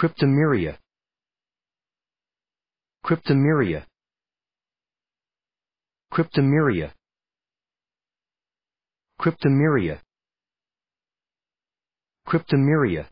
Cryptomeria Cryptomeria Cryptomeria Cryptomeria Cryptomeria